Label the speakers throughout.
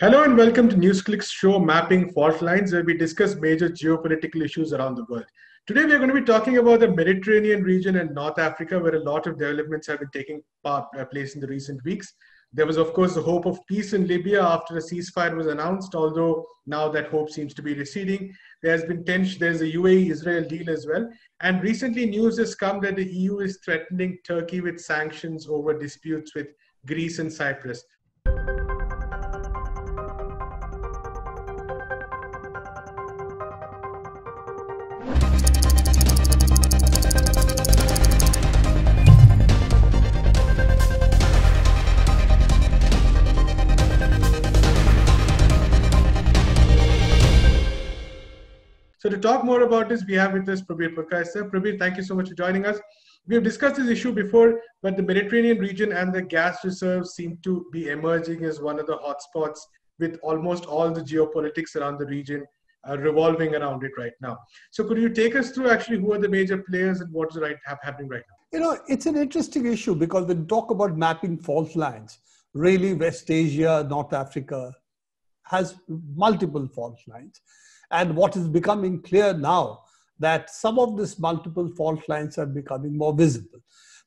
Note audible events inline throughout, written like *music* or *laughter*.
Speaker 1: Hello and welcome to NewsClick's show Mapping Fault Lines, where we discuss major geopolitical issues around the world. Today, we're going to be talking about the Mediterranean region and North Africa, where a lot of developments have been taking part, uh, place in the recent weeks. There was, of course, the hope of peace in Libya after a ceasefire was announced, although now that hope seems to be receding. There has been tension, there's a UAE Israel deal as well. And recently, news has come that the EU is threatening Turkey with sanctions over disputes with Greece and Cyprus. to talk more about this, we have with us Prabir Prakash. Sir, Prabir, thank you so much for joining us. We've discussed this issue before, but the Mediterranean region and the gas reserves seem to be emerging as one of the hotspots with almost all the geopolitics around the region uh, revolving around it right now. So,
Speaker 2: could you take us through actually who are the major players and what's right ha- happening right now? You know, it's an interesting issue because when talk about mapping fault lines, really West Asia, North Africa has multiple fault lines. And what is becoming clear now that some of these multiple fault lines are becoming more visible.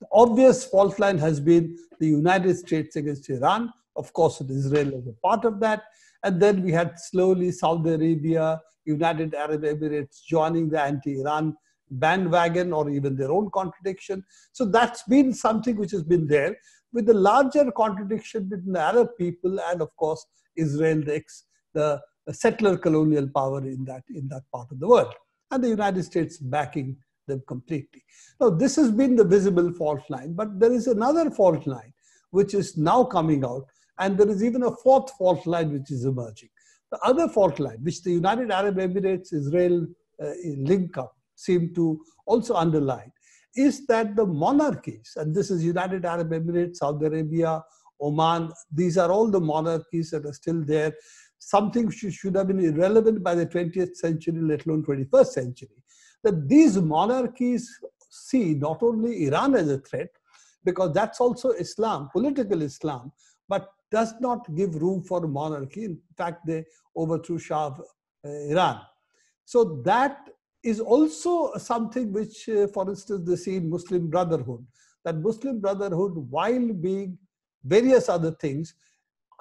Speaker 2: The obvious fault line has been the United States against Iran. Of course, Israel is a part of that. And then we had slowly Saudi Arabia, United Arab Emirates joining the anti Iran bandwagon or even their own contradiction. So that's been something which has been there with the larger contradiction between the Arab people and, of course, Israel, the, ex, the settler colonial power in that, in that part of the world, and the United States backing them completely. Now, this has been the visible fault line, but there is another fault line which is now coming out, and there is even a fourth fault line which is emerging. The other fault line, which the United Arab Emirates Israel uh, link up seem to also underline, is that the monarchies, and this is United Arab Emirates, Saudi Arabia, Oman, these are all the monarchies that are still there something which should have been irrelevant by the 20th century, let alone 21st century, that these monarchies see not only Iran as a threat, because that's also Islam, political Islam, but does not give room for monarchy. In fact, they overthrew Shah of uh, Iran. So that is also something which, uh, for instance, they see in Muslim Brotherhood. That Muslim Brotherhood, while being various other things,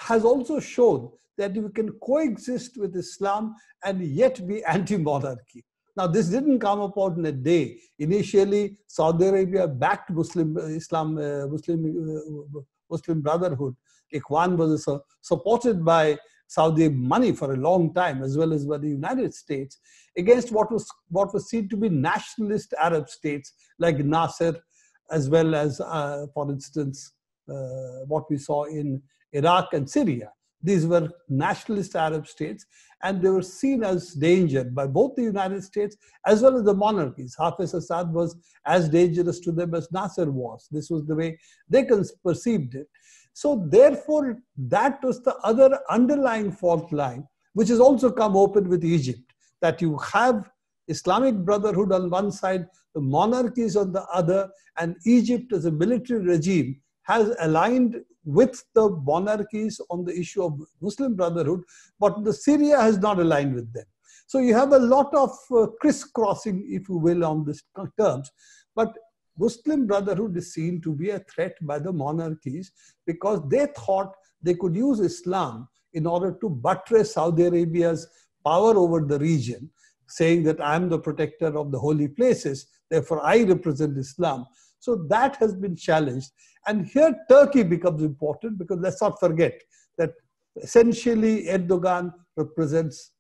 Speaker 2: has also shown that you can coexist with Islam and yet be *laughs* anti-monarchy. Now, this didn't come about in a day. Initially, Saudi Arabia backed Muslim uh, Islam, uh, Muslim, uh, uh, Muslim Brotherhood. Ikhwan was uh, supported by Saudi money for a long time, as well as by the United States, against what was what was seen to be nationalist Arab states like Nasser, as well as, uh, for instance, uh, what we saw in Iraq and Syria. These were nationalist Arab states, and they were seen as danger by both the United States as well as the monarchies. Hafez Assad was as dangerous to them as Nasser was. This was the way they perceived it. So, therefore, that was the other underlying fault line, which has also come open with Egypt, that you have Islamic Brotherhood on one side, the monarchies on the other, and Egypt as a military regime has aligned with the monarchies on the issue of Muslim Brotherhood, but the Syria has not aligned with them. So you have a lot of uh, crisscrossing, if you will, on these terms. But Muslim Brotherhood is seen to be a threat by the monarchies because they thought they could use Islam in order to buttress Saudi Arabia's power over the region, saying that I am the protector of the holy places, therefore I represent Islam. So that has been challenged. And here Turkey becomes important because let's not forget that essentially Erdogan represents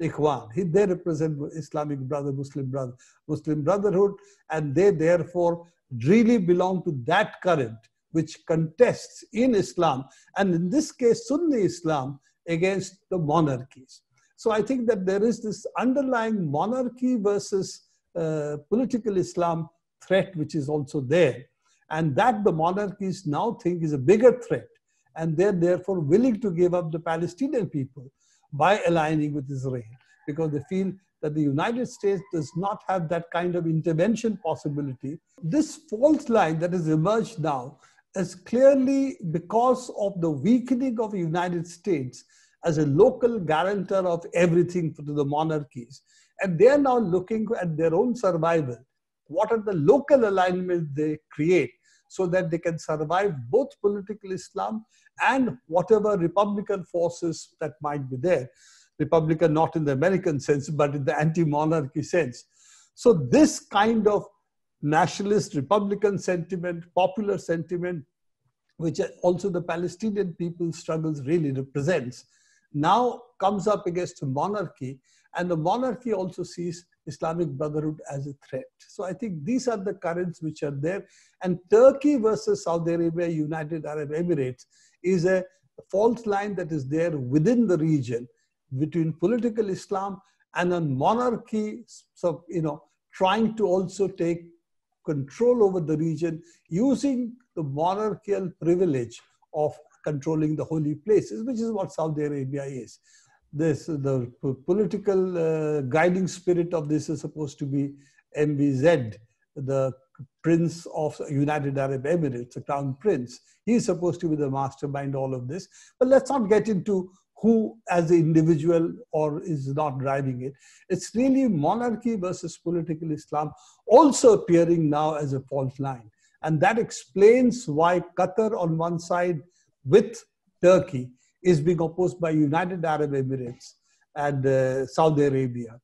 Speaker 2: Ikhwan. He, they represent Islamic brother, Muslim brother, Muslim Brotherhood, and they therefore really belong to that current which contests in Islam, and in this case, Sunni Islam against the monarchies. So I think that there is this underlying monarchy versus uh, political Islam threat which is also there. And that the monarchies now think is a bigger threat. And they're therefore willing to give up the Palestinian people by aligning with Israel because they feel that the United States does not have that kind of intervention possibility. This false line that has emerged now is clearly because of the weakening of the United States as a local guarantor of everything to the monarchies. And they are now looking at their own survival. What are the local alignments they create so that they can survive both political Islam and whatever Republican forces that might be there. Republican, not in the American sense, but in the anti monarchy sense. So, this kind of nationalist Republican sentiment, popular sentiment, which also the Palestinian people struggles really represents, now comes up against monarchy. And the monarchy also sees Islamic Brotherhood as a threat. So I think these are the currents which are there. And Turkey versus Saudi Arabia, United Arab Emirates is a fault line that is there within the region between political Islam and a monarchy, so, you know, trying to also take control over the region using the monarchical privilege of controlling the holy places, which is what Saudi Arabia is this the political uh, guiding spirit of this is supposed to be MBZ, the prince of United Arab Emirates, the crown prince. He is supposed to be the mastermind all of this. But let's not get into who as the individual or is not driving it. It's really monarchy versus political Islam also appearing now as a fault line. And that explains why Qatar on one side with Turkey is being opposed by United Arab Emirates and uh, Saudi Arabia.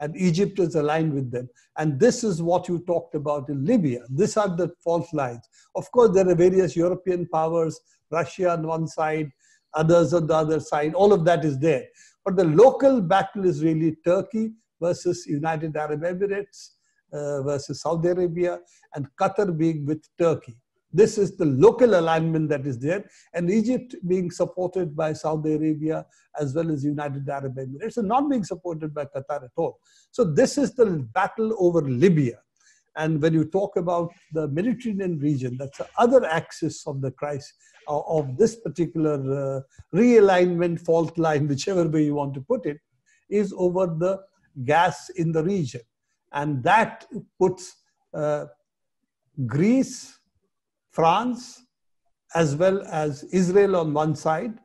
Speaker 2: And Egypt is aligned with them. And this is what you talked about in Libya. These are the fault lines. Of course, there are various European powers, Russia on one side, others on the other side. All of that is there. But the local battle is really Turkey versus United Arab Emirates uh, versus Saudi Arabia and Qatar being with Turkey. This is the local alignment that is there. And Egypt being supported by Saudi Arabia as well as United Arab Emirates and not being supported by Qatar at all. So this is the battle over Libya. And when you talk about the Mediterranean region, that's the other axis of the crisis, uh, of this particular uh, realignment, fault line, *laughs* whichever way you want to put it, is over the gas in the region. And that puts uh, Greece, France as well as Israel on one side,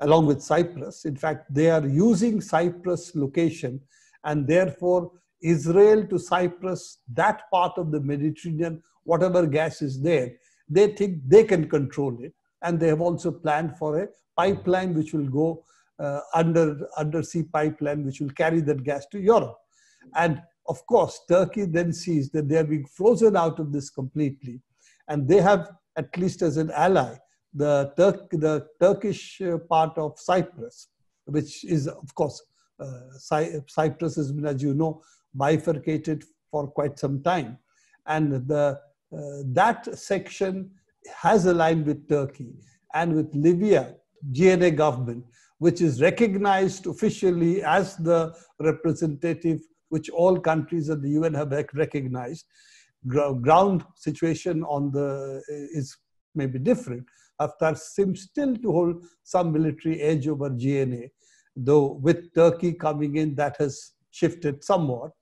Speaker 2: along with Cyprus. In fact, they are using Cyprus location and therefore Israel to Cyprus, that part of the Mediterranean, whatever gas is there, they think they can control it. And they have also planned for a pipeline which will go uh, under undersea pipeline, which will carry that gas to Europe. And of course, Turkey then sees that they are being frozen out of this completely and they have at least as an ally the, Turk, the Turkish uh, part of Cyprus, which is, of course, uh, Cy Cyprus has been, as you know, bifurcated for quite some time. And the, uh, that section has aligned with Turkey and with Libya, GNA government, which is recognized officially as the representative, which all countries at the UN have recognized ground situation on the is maybe different. Haftar seems still to hold some military edge over GNA, though with Turkey coming in, that has shifted somewhat.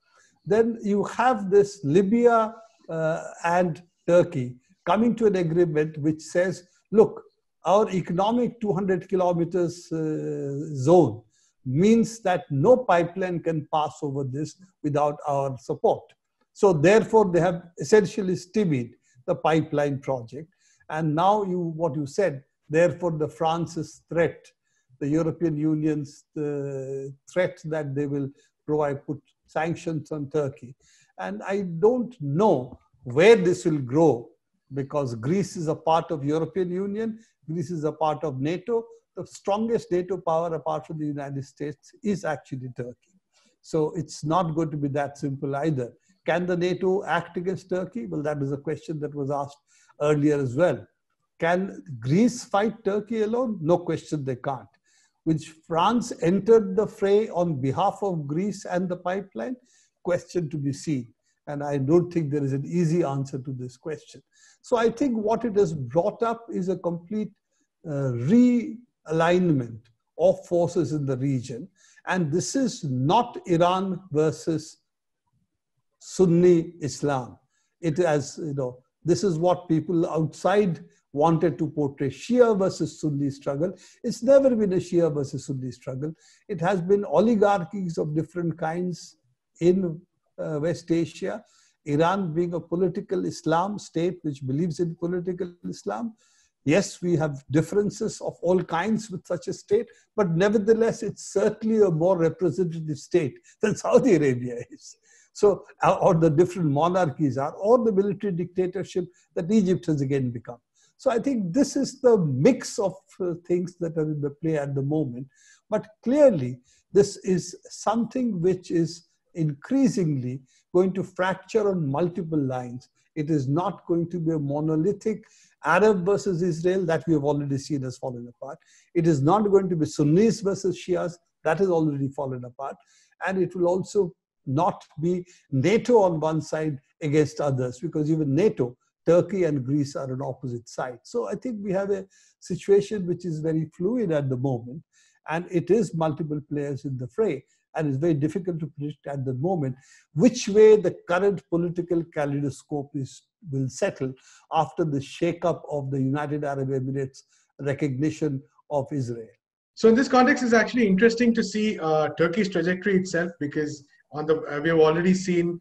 Speaker 2: Then you have this Libya uh, and Turkey coming to an agreement which says, look, our economic 200 kilometers uh, zone means that no pipeline can pass over this without our support. So therefore, they have essentially stymied the pipeline project. And now you, what you said, therefore the France's threat, the European Union's uh, threat that they will provide, put sanctions on Turkey. And I don't know where this will grow because Greece is a part of European Union, Greece is a part of NATO. The strongest NATO power apart from the United States is actually Turkey. So it's not going to be that simple either. Can the NATO act against Turkey? Well, that was a question that was asked earlier as well. Can Greece fight Turkey alone? No question they can't. Which France entered the fray on behalf of Greece and the pipeline? Question to be seen. And I don't think there is an easy answer to this question. So I think what it has brought up is a complete uh, realignment of forces in the region. And this is not Iran versus Sunni Islam. It has, you know, this is what people outside wanted to portray Shia versus Sunni struggle. It's never been a Shia versus Sunni struggle. It has been oligarchies of different kinds in uh, West Asia. Iran being a political Islam state which believes in political Islam. Yes, we have differences of all kinds with such a state, but nevertheless, it's certainly a more representative state than *laughs* Saudi Arabia is. So, uh, or the different monarchies are, or the military dictatorship that Egypt has again become. So I think this is the mix of uh, things that are in the play at the moment. But clearly, this is something which is increasingly going to fracture on multiple lines. It is not going to be a monolithic Arab versus Israel that we have already seen has fallen apart. It is not going to be Sunnis versus Shias that has already fallen apart. And it will also not be NATO on one side against others, because even NATO, Turkey and Greece are on opposite sides. So I think we have a situation which is very fluid at the moment, and it is multiple players in the fray. And it's very difficult to predict at the moment which way the current political kaleidoscope is will settle after the shakeup of the United Arab Emirates recognition of Israel. So, in this context,
Speaker 1: it's actually interesting to see uh, Turkey's trajectory itself because on the, uh, we have already seen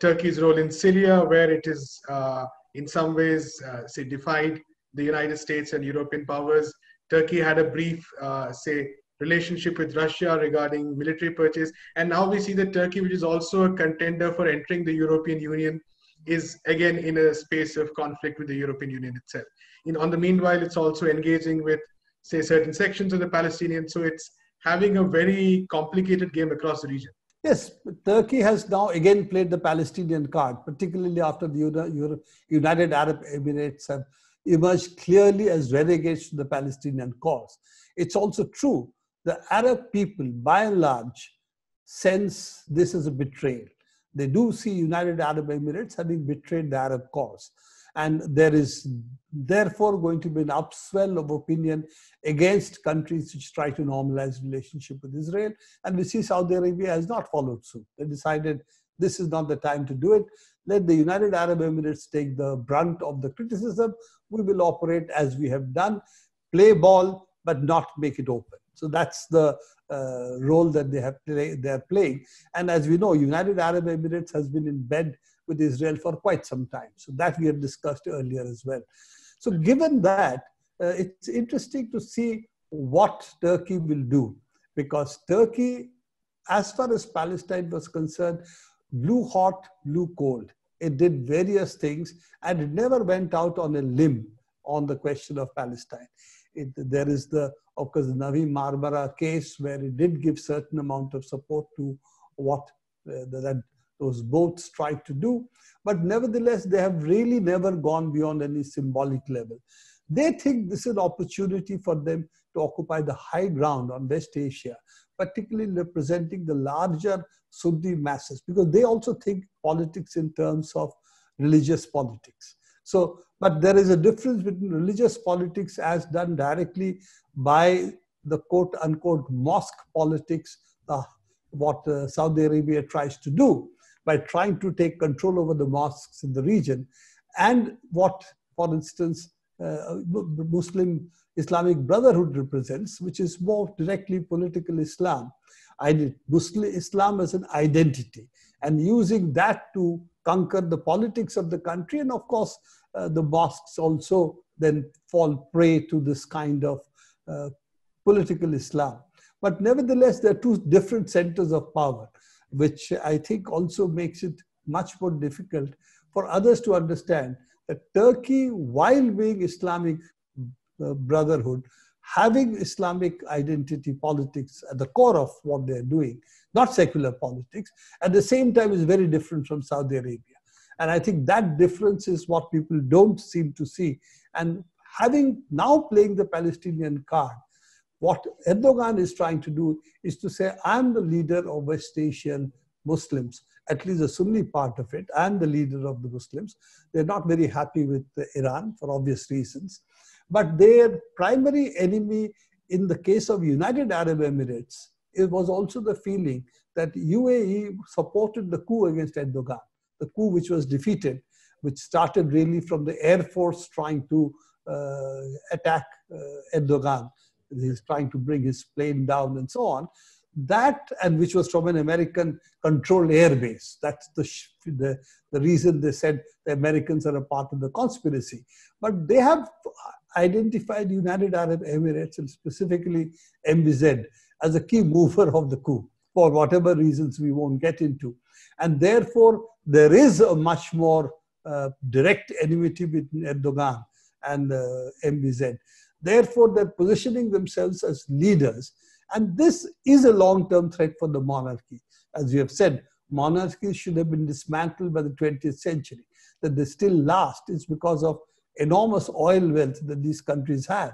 Speaker 1: Turkey's role in Syria, where it is uh, in some ways, uh, say, defied the United States and European powers. Turkey had a brief, uh, say, relationship with Russia regarding military purchase. And now we see that Turkey, which is also a contender for entering the European Union, is again in a space of conflict with the European Union itself. In, on the meanwhile, it's also engaging with, say, certain sections of the Palestinians. So it's
Speaker 2: having a very complicated game across the region. Yes, Turkey has now again played the Palestinian card, particularly after the United Arab Emirates have emerged clearly as renegades to the Palestinian cause. It's also true the Arab people, by and large, sense this as a betrayal. They do see United Arab Emirates having betrayed the Arab cause and there is therefore going to be an upswell of opinion against countries which try to normalize relationship with Israel. And we see Saudi Arabia has not followed suit. They decided this is not the time to do it. Let the United Arab Emirates take the brunt of the criticism. We will operate as we have done, play ball, but not make it open. So that's the uh, role that they have play, they are playing. And as we know, United Arab Emirates has been in bed with Israel for quite some time. So that we have discussed earlier as well. So hmm. given that, uh, it's interesting to see what Turkey will do because Turkey, as far as Palestine was concerned, blew hot, blew cold. It did various things and it never went out on a limb on the question of Palestine. It, there is the, of course, the Navi Marmara case where it did give certain amount of support to what uh, that those boats tried to do. But nevertheless, they have really never gone beyond any symbolic level. They think this is an opportunity for them to occupy the high ground on West Asia, particularly representing the larger Sunni masses, because they also think politics in terms of religious politics. So, but there is a difference between religious politics as done directly by the quote unquote mosque politics, uh, what uh, Saudi Arabia tries to do, by trying to take control over the mosques in the region. And what, for instance, uh, Muslim Islamic Brotherhood represents, which is more directly political Islam, Muslim Islam as an identity, and using that to conquer the politics of the country. And of course, uh, the mosques also then fall prey to this kind of uh, political Islam. But nevertheless, there are two different centers of power which I think also makes it much more difficult for others to understand that Turkey, while being Islamic uh, Brotherhood, having Islamic identity politics at the core of what they're doing, not secular politics, at the same time is very different from Saudi Arabia. And I think that difference is what people don't seem to see. And having now playing the Palestinian card, what Erdogan is trying to do is to say, I'm the leader of West Asian Muslims, at least the Sunni part of it. I'm the leader of the Muslims. They're not very happy with Iran for obvious reasons. But their primary enemy in the case of United Arab Emirates, it was also the feeling that UAE supported the coup against Erdogan, the coup which was defeated, which started really from the Air Force trying to uh, attack uh, Erdogan he's trying to bring his plane down and so on. That, and which was from an American controlled airbase. That's the, the, the reason they said the Americans are a part of the conspiracy. But they have identified United Arab Emirates and specifically MBZ as a key mover of the coup for whatever reasons we won't get into. And therefore, there is a much more uh, direct enmity between Erdogan and uh, MBZ. Therefore, they're positioning themselves as leaders. And this is a long term threat for the monarchy. As we have said, monarchies should have been dismantled by the 20th century. That they still last is because of enormous oil wealth that these countries have.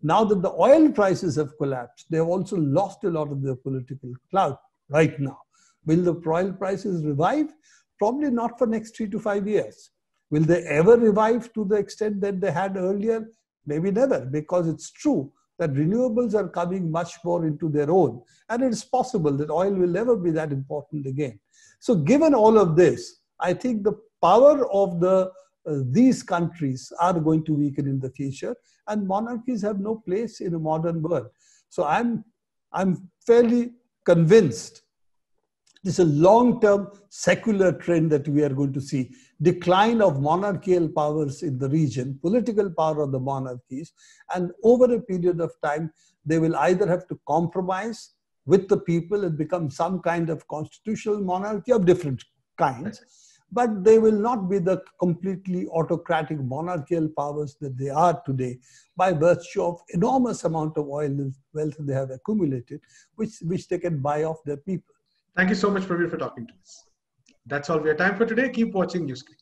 Speaker 2: Now that the oil prices have collapsed, they have also lost a lot of their political clout right now. Will the oil prices revive? Probably not for next three to five years. Will they ever revive to the extent that they had earlier? maybe never, because it's true that renewables are coming much more into their own. And it's possible that oil will never be that important again. So, given all of this, I think the power of the uh, these countries are going to weaken in the future, and monarchies have no place in a modern world. So, I'm I'm fairly convinced this is a long-term secular trend that we are going to see decline of monarchical powers in the region, political power of the monarchies, and over a period of time, they will either have to compromise with the people and become some kind of constitutional monarchy of different kinds, but they will not be the completely autocratic monarchical powers that they are today by virtue of enormous amount of oil and wealth they have accumulated, which, which they can buy off their people. Thank you so much, Pravir, for talking to us. That's all we
Speaker 1: have time for today. Keep watching NewsClick.